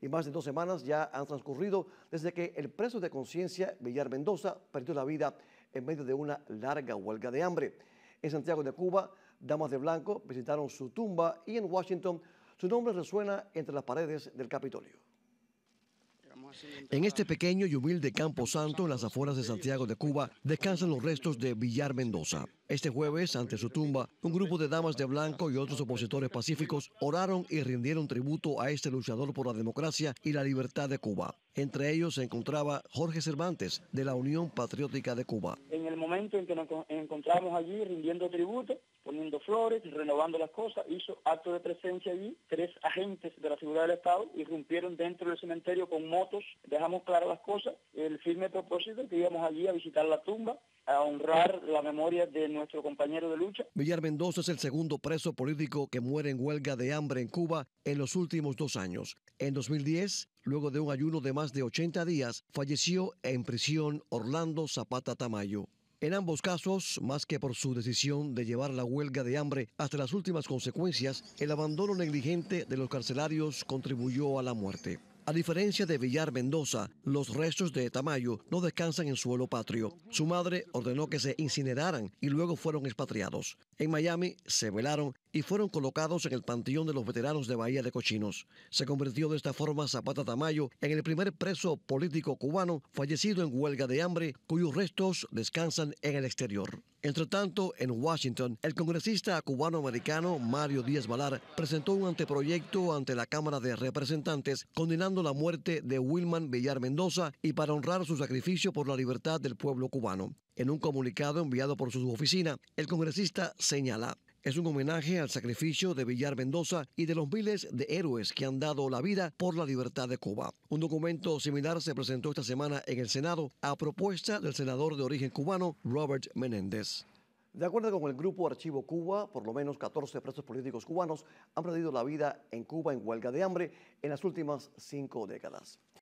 y más de dos semanas ya han transcurrido desde que el preso de conciencia Villar Mendoza perdió la vida en medio de una larga huelga de hambre. En Santiago de Cuba, damas de blanco visitaron su tumba y en Washington su nombre resuena entre las paredes del Capitolio. En este pequeño y humilde campo santo, en las afueras de Santiago de Cuba, descansan los restos de Villar Mendoza. Este jueves, ante su tumba, un grupo de damas de blanco y otros opositores pacíficos oraron y rindieron tributo a este luchador por la democracia y la libertad de Cuba. Entre ellos se encontraba Jorge Cervantes, de la Unión Patriótica de Cuba el momento en que nos encontramos allí rindiendo tributo, poniendo flores, renovando las cosas, hizo acto de presencia allí, tres agentes de la seguridad del Estado irrumpieron dentro del cementerio con motos, dejamos claras las cosas, el firme propósito que íbamos allí a visitar la tumba, a honrar la memoria de nuestro compañero de lucha. Villar Mendoza es el segundo preso político que muere en huelga de hambre en Cuba en los últimos dos años. En 2010, luego de un ayuno de más de 80 días, falleció en prisión Orlando Zapata Tamayo. En ambos casos, más que por su decisión de llevar la huelga de hambre hasta las últimas consecuencias, el abandono negligente de los carcelarios contribuyó a la muerte. A diferencia de Villar Mendoza, los restos de Tamayo no descansan en suelo patrio. Su madre ordenó que se incineraran y luego fueron expatriados. En Miami se velaron y fueron colocados en el Panteón de los Veteranos de Bahía de Cochinos. Se convirtió de esta forma Zapata Tamayo en el primer preso político cubano fallecido en huelga de hambre, cuyos restos descansan en el exterior. Entre tanto, en Washington, el congresista cubano-americano Mario Díaz Balar presentó un anteproyecto ante la Cámara de Representantes condenando la muerte de Wilman Villar Mendoza y para honrar su sacrificio por la libertad del pueblo cubano. En un comunicado enviado por su oficina, el congresista señala, es un homenaje al sacrificio de Villar Mendoza y de los miles de héroes que han dado la vida por la libertad de Cuba. Un documento similar se presentó esta semana en el Senado a propuesta del senador de origen cubano Robert Menéndez. De acuerdo con el grupo Archivo Cuba, por lo menos 14 presos políticos cubanos han perdido la vida en Cuba en huelga de hambre en las últimas cinco décadas.